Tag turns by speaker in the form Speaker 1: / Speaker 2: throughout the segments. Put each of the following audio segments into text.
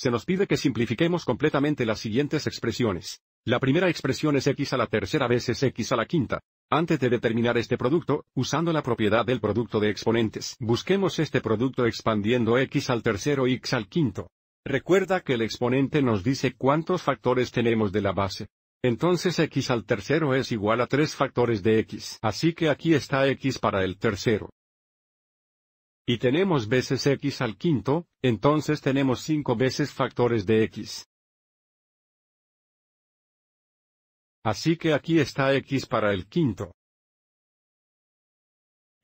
Speaker 1: se nos pide que simplifiquemos completamente las siguientes expresiones. La primera expresión es x a la tercera veces x a la quinta. Antes de determinar este producto, usando la propiedad del producto de exponentes, busquemos este producto expandiendo x al tercero y x al quinto. Recuerda que el exponente nos dice cuántos factores tenemos de la base. Entonces x al tercero es igual a tres factores de x, así que aquí está x para el tercero y tenemos veces x al quinto, entonces tenemos 5 veces factores de x. Así que aquí está x para el quinto.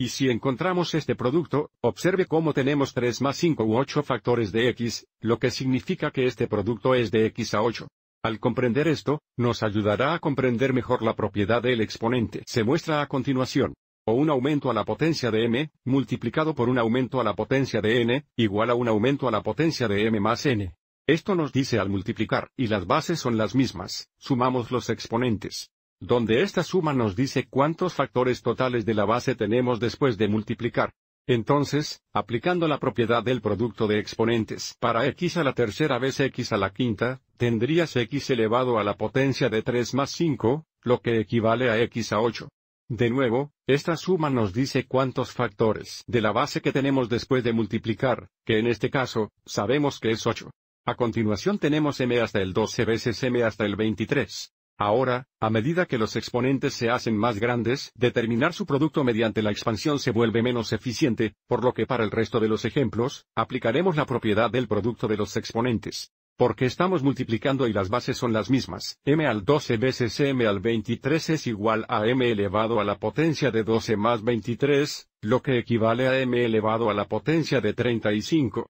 Speaker 1: Y si encontramos este producto, observe cómo tenemos 3 más 5 u 8 factores de x, lo que significa que este producto es de x a 8. Al comprender esto, nos ayudará a comprender mejor la propiedad del exponente. Se muestra a continuación o un aumento a la potencia de m, multiplicado por un aumento a la potencia de n, igual a un aumento a la potencia de m más n. Esto nos dice al multiplicar, y las bases son las mismas, sumamos los exponentes. Donde esta suma nos dice cuántos factores totales de la base tenemos después de multiplicar. Entonces, aplicando la propiedad del producto de exponentes para x a la tercera vez x a la quinta, tendrías x elevado a la potencia de 3 más 5, lo que equivale a x a 8. De nuevo, esta suma nos dice cuántos factores de la base que tenemos después de multiplicar, que en este caso, sabemos que es 8. A continuación tenemos m hasta el 12 veces m hasta el 23. Ahora, a medida que los exponentes se hacen más grandes, determinar su producto mediante la expansión se vuelve menos eficiente, por lo que para el resto de los ejemplos, aplicaremos la propiedad del producto de los exponentes. Porque estamos multiplicando y las bases son las mismas. m al 12 veces m al 23 es igual a m elevado a la potencia de 12 más 23, lo que equivale a m elevado a la potencia de 35.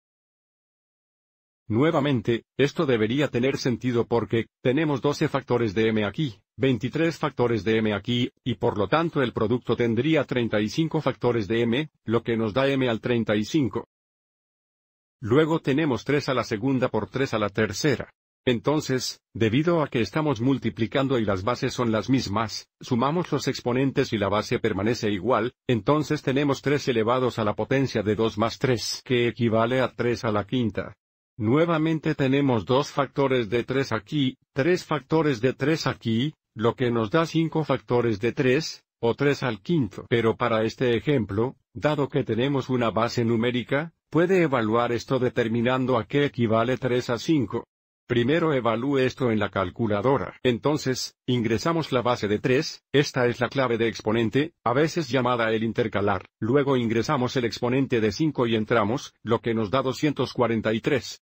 Speaker 1: Nuevamente, esto debería tener sentido porque, tenemos 12 factores de m aquí, 23 factores de m aquí, y por lo tanto el producto tendría 35 factores de m, lo que nos da m al 35. Luego tenemos 3 a la segunda por 3 a la tercera. Entonces, debido a que estamos multiplicando y las bases son las mismas, sumamos los exponentes y la base permanece igual, entonces tenemos 3 elevados a la potencia de 2 más 3 que equivale a 3 a la quinta. Nuevamente tenemos dos factores de 3 aquí, tres factores de 3 aquí, lo que nos da 5 factores de 3, o 3 al quinto. Pero para este ejemplo, dado que tenemos una base numérica, puede evaluar esto determinando a qué equivale 3 a 5. Primero evalúe esto en la calculadora. Entonces, ingresamos la base de 3, esta es la clave de exponente, a veces llamada el intercalar. Luego ingresamos el exponente de 5 y entramos, lo que nos da 243.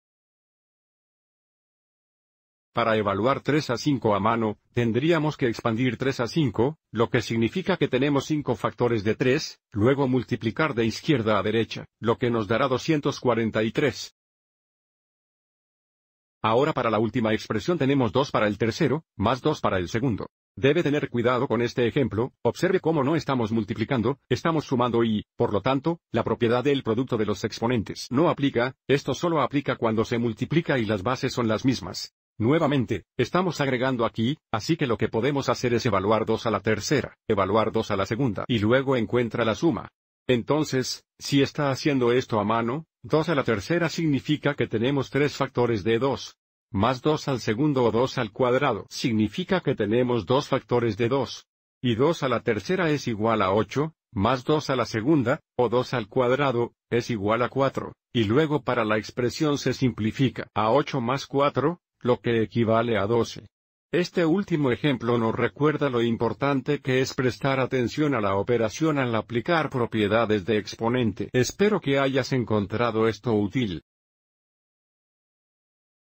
Speaker 1: Para evaluar 3 a 5 a mano, tendríamos que expandir 3 a 5, lo que significa que tenemos 5 factores de 3, luego multiplicar de izquierda a derecha, lo que nos dará 243. Ahora para la última expresión tenemos 2 para el tercero, más 2 para el segundo. Debe tener cuidado con este ejemplo, observe cómo no estamos multiplicando, estamos sumando y, por lo tanto, la propiedad del producto de los exponentes no aplica, esto solo aplica cuando se multiplica y las bases son las mismas. Nuevamente, estamos agregando aquí, así que lo que podemos hacer es evaluar 2 a la tercera, evaluar 2 a la segunda y luego encuentra la suma. Entonces, si está haciendo esto a mano, 2 a la tercera significa que tenemos 3 factores de 2. Más 2 al segundo o 2 al cuadrado significa que tenemos 2 factores de 2. Y 2 a la tercera es igual a 8, más 2 a la segunda, o 2 al cuadrado, es igual a 4, y luego para la expresión se simplifica a 8 más 4, lo que equivale a 12. Este último ejemplo nos recuerda lo importante que es prestar atención a la operación al aplicar propiedades de exponente. Espero que hayas encontrado esto útil.